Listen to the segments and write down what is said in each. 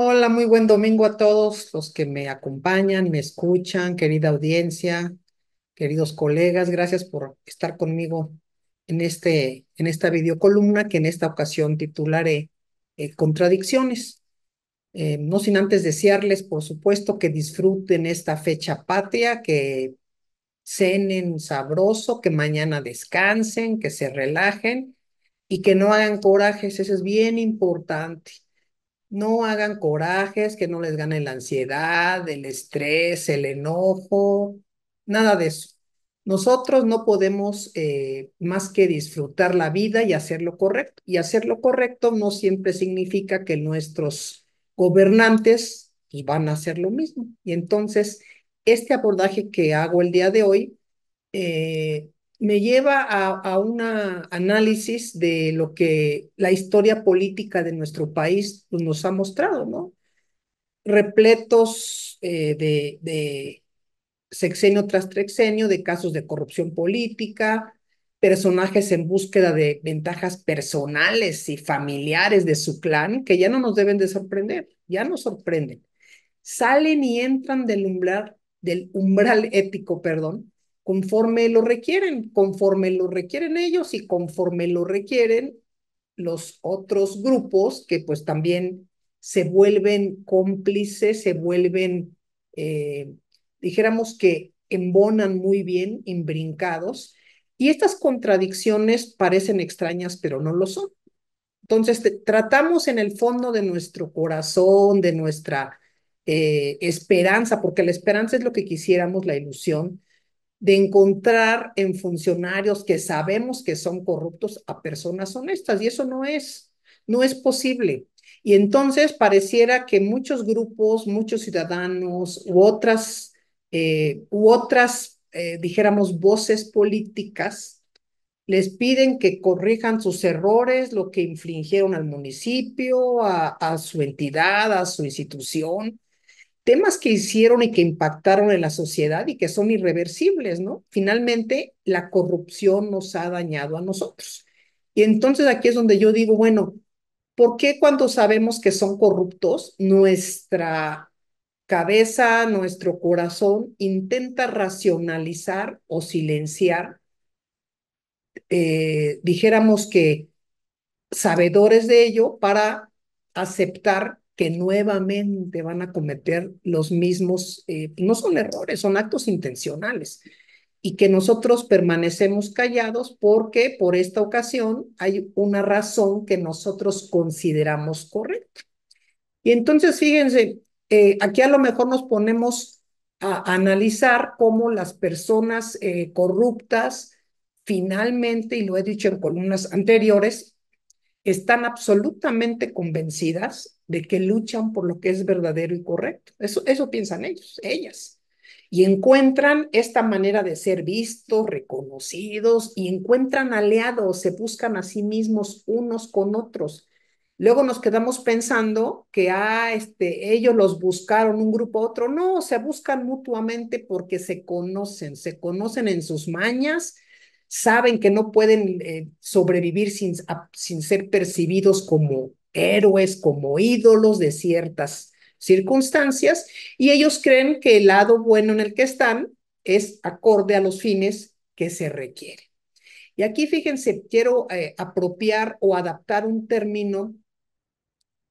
Hola, muy buen domingo a todos los que me acompañan, me escuchan, querida audiencia, queridos colegas, gracias por estar conmigo en, este, en esta videocolumna que en esta ocasión titularé eh, Contradicciones. Eh, no sin antes desearles, por supuesto, que disfruten esta fecha patria, que cenen sabroso, que mañana descansen, que se relajen y que no hagan corajes, eso es bien importante no hagan corajes, que no les gane la ansiedad, el estrés, el enojo, nada de eso. Nosotros no podemos eh, más que disfrutar la vida y hacer lo correcto. Y hacer lo correcto no siempre significa que nuestros gobernantes pues, van a hacer lo mismo. Y entonces, este abordaje que hago el día de hoy eh, me lleva a, un análisis de lo que la historia política de nuestro país pues, nos ha mostrado, ¿no? Repletos eh, de, sexenio tras sexenio de casos de corrupción política, personajes en búsqueda de ventajas personales y familiares de su clan que ya no nos deben de sorprender, ya nos sorprenden. Salen y entran del umbral, del umbral ético, perdón, conforme lo requieren, conforme lo requieren ellos y conforme lo requieren los otros grupos que pues también se vuelven cómplices, se vuelven, eh, dijéramos que embonan muy bien, imbrincados, y estas contradicciones parecen extrañas, pero no lo son. Entonces, tratamos en el fondo de nuestro corazón, de nuestra eh, esperanza, porque la esperanza es lo que quisiéramos, la ilusión, de encontrar en funcionarios que sabemos que son corruptos a personas honestas y eso no es, no es posible. Y entonces pareciera que muchos grupos, muchos ciudadanos u otras, eh, u otras eh, dijéramos, voces políticas, les piden que corrijan sus errores, lo que infligieron al municipio, a su entidad, a su institución, temas que hicieron y que impactaron en la sociedad y que son irreversibles, ¿no? Finalmente, la corrupción nos ha dañado a nosotros. Y entonces aquí es donde yo digo, bueno, ¿por qué cuando sabemos que son corruptos, nuestra cabeza, nuestro corazón intenta racionalizar o silenciar, eh, dijéramos que sabedores de ello, para aceptar que nuevamente van a cometer los mismos, eh, no son errores, son actos intencionales, y que nosotros permanecemos callados porque por esta ocasión hay una razón que nosotros consideramos correcta. Y entonces, fíjense, eh, aquí a lo mejor nos ponemos a analizar cómo las personas eh, corruptas finalmente, y lo he dicho en columnas anteriores, están absolutamente convencidas de que luchan por lo que es verdadero y correcto. Eso, eso piensan ellos, ellas. Y encuentran esta manera de ser vistos, reconocidos, y encuentran aliados, se buscan a sí mismos unos con otros. Luego nos quedamos pensando que ah, este, ellos los buscaron un grupo a otro. No, se buscan mutuamente porque se conocen, se conocen en sus mañas, saben que no pueden eh, sobrevivir sin, ser percibidos como héroes, como ídolos de ciertas circunstancias, y ellos creen que el lado bueno en el que están es acorde a los fines que se requieren. Y aquí fíjense, quiero eh, apropiar o adaptar un término,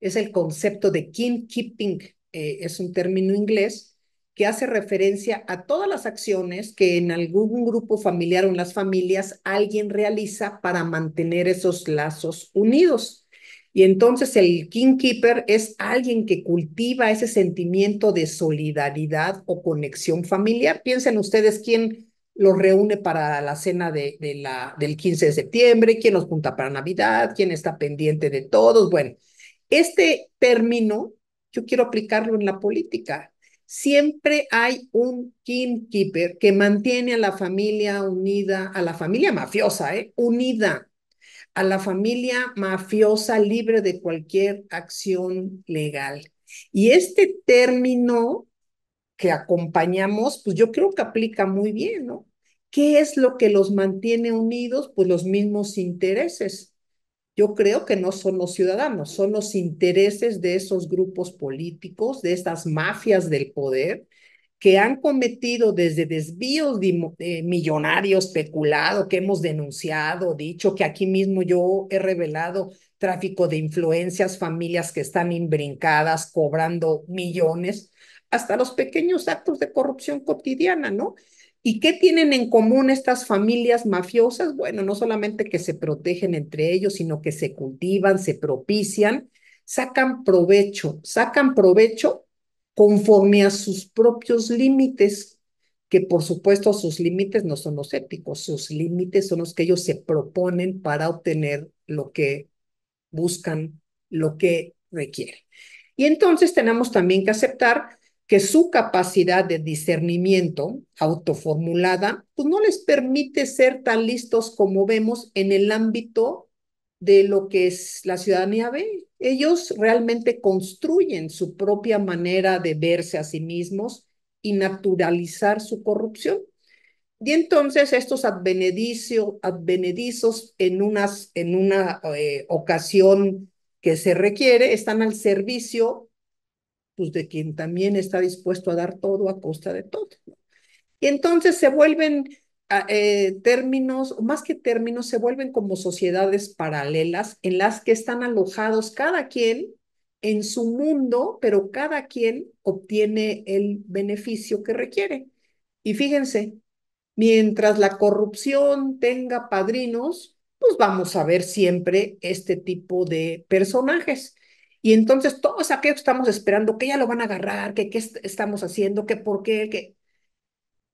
es el concepto de king keeping, eh, es un término inglés, que hace referencia a todas las acciones que en algún grupo familiar o en las familias alguien realiza para mantener esos lazos unidos. Y entonces el keeper es alguien que cultiva ese sentimiento de solidaridad o conexión familiar. Piensen ustedes quién los reúne para la cena de, la, del 15 de septiembre, quién los junta para Navidad, quién está pendiente de todos. Bueno, este término yo quiero aplicarlo en la política siempre hay un keeper que mantiene a la familia unida, a la familia mafiosa, ¿eh? unida, a la familia mafiosa libre de cualquier acción legal. Y este término que acompañamos, pues yo creo que aplica muy bien, ¿no? ¿Qué es lo que los mantiene unidos? Pues los mismos intereses yo creo que no son los ciudadanos, son los intereses de esos grupos políticos, de estas mafias del poder, que han cometido desde desvíos de eh, millonarios, especulados, que hemos denunciado, dicho que aquí mismo yo he revelado tráfico de influencias, familias que están imbrincadas, cobrando millones, hasta los pequeños actos de corrupción cotidiana, ¿no? ¿Y qué tienen en común estas familias mafiosas? Bueno, no solamente que se protegen entre ellos, sino que se cultivan, se propician, sacan provecho, sacan provecho conforme a sus propios límites, que por supuesto sus límites no son los éticos, sus límites son los que ellos se proponen para obtener lo que buscan, lo que requieren. Y entonces tenemos también que aceptar que su capacidad de discernimiento autoformulada pues no les permite ser tan listos como vemos en el ámbito de lo que es la ciudadanía B. Ellos realmente construyen su propia manera de verse a sí mismos y naturalizar su corrupción. Y entonces estos advenedizos en, unas, en una eh, ocasión que se requiere están al servicio pues, de quien también está dispuesto a dar todo a costa de todo. Y entonces se vuelven ah, eh, términos, más que términos, se vuelven como sociedades paralelas en las que están alojados cada quien en su mundo, pero cada quien obtiene el beneficio que requiere. Y fíjense, mientras la corrupción tenga padrinos, pues vamos a ver siempre este tipo de personajes. Y entonces todos aquellos que estamos esperando que ya lo van a agarrar, que qué estamos haciendo, que por qué, que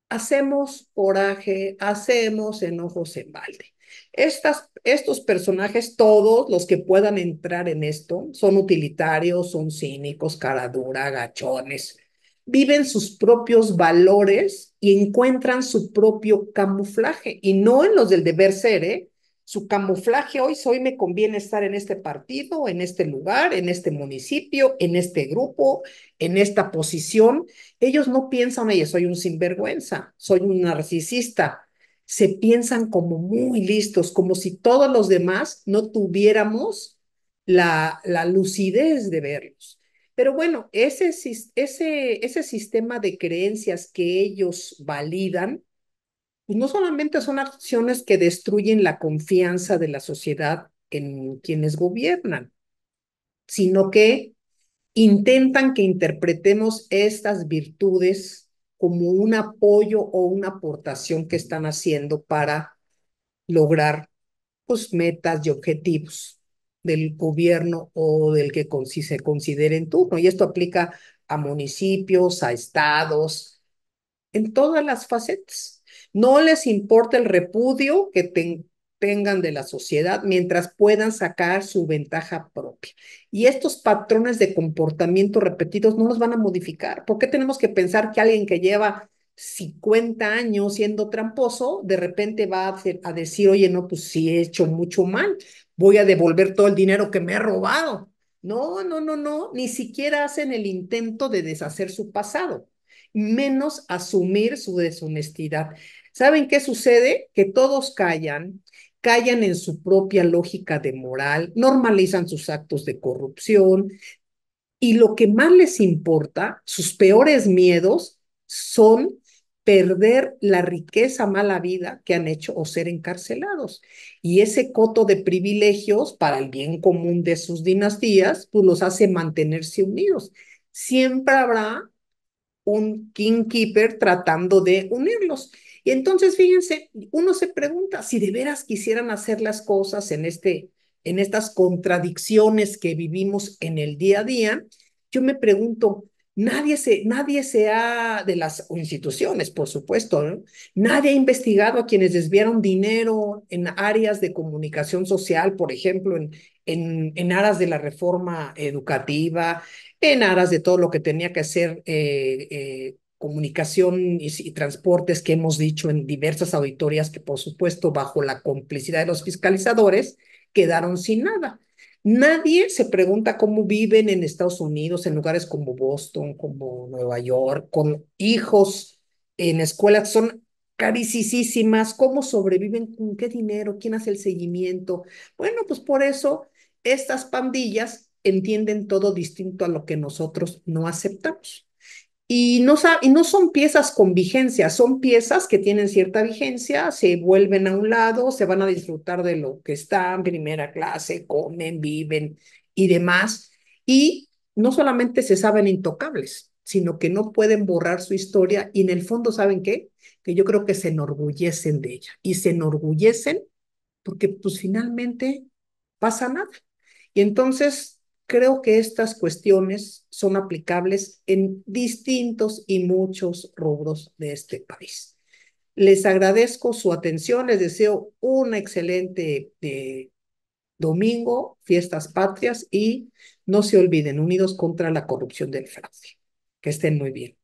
hacemos coraje, hacemos enojos en balde. Estas, estos personajes, todos los que puedan entrar en esto, son utilitarios, son cínicos, cara dura, gachones. Viven sus propios valores y encuentran su propio camuflaje, y no en los del deber ser, ¿eh? su camuflaje hoy, hoy me conviene estar en este partido, en este lugar, en este municipio, en este grupo, en esta posición. Ellos no piensan, oye, soy un sinvergüenza, soy un narcisista. Se piensan como muy listos, como si todos los demás no tuviéramos la, la lucidez de verlos. Pero bueno, ese, ese, ese sistema de creencias que ellos validan pues, no solamente son acciones que destruyen la confianza de la sociedad en quienes gobiernan, sino que intentan que interpretemos estas virtudes como un apoyo o una aportación que están haciendo para lograr pues, metas y objetivos del gobierno o del que se considere en turno. Y esto aplica a municipios, a estados, en todas las facetas. No les importa el repudio que tengan de la sociedad mientras puedan sacar su ventaja propia. Y estos patrones de comportamiento repetidos no los van a modificar. ¿Por qué tenemos que pensar que alguien que lleva 50 años siendo tramposo, de repente va a, a decir, oye, no, pues sí he hecho mucho mal, voy a devolver todo el dinero que me he robado? No, no, no, no, ni siquiera hacen el intento de deshacer su pasado, menos asumir su deshonestidad. ¿Saben qué sucede? Que todos callan, callan en su propia lógica de moral, normalizan sus actos de corrupción y lo que más les importa, sus peores miedos, son perder la riqueza mala vida que han hecho o ser encarcelados. Y ese coto de privilegios para el bien común de sus dinastías, pues los hace mantenerse unidos. Siempre habrá un keeper tratando de unirlos. Y entonces, fíjense, uno se pregunta si de veras quisieran hacer las cosas en, este, en estas contradicciones que vivimos en el día a día. Yo me pregunto, Nadie se, nadie se ha, de las instituciones, por supuesto, nadie ha investigado a quienes desviaron dinero en áreas de comunicación social, por ejemplo, en, en, en aras de la reforma educativa, en aras de todo lo que tenía que hacer... Eh, eh, comunicación y, transportes que hemos dicho en diversas auditorías que, por supuesto, bajo la complicidad de los fiscalizadores, quedaron sin nada. Nadie se pregunta cómo viven en Estados Unidos, en lugares como Boston, como Nueva York, con hijos en escuelas son carísimas. cómo sobreviven, con qué dinero, quién hace el seguimiento. Bueno, pues por eso estas pandillas entienden todo distinto a lo que nosotros no aceptamos. Y no, son piezas con vigencia, son piezas que tienen cierta vigencia, se vuelven a un lado, se van a disfrutar de lo que están, primera clase, comen, viven y demás. Y no solamente se saben intocables, sino que no pueden borrar su historia y en el fondo, ¿saben qué? Que yo creo que se enorgullecen de ella y se enorgullecen porque pues finalmente pasa nada. Y entonces Creo que estas cuestiones son aplicables en distintos y muchos rubros de este país. Les agradezco su atención, les deseo un excelente eh, domingo, fiestas patrias y no se olviden, unidos contra la corrupción del Francia. Que estén muy bien.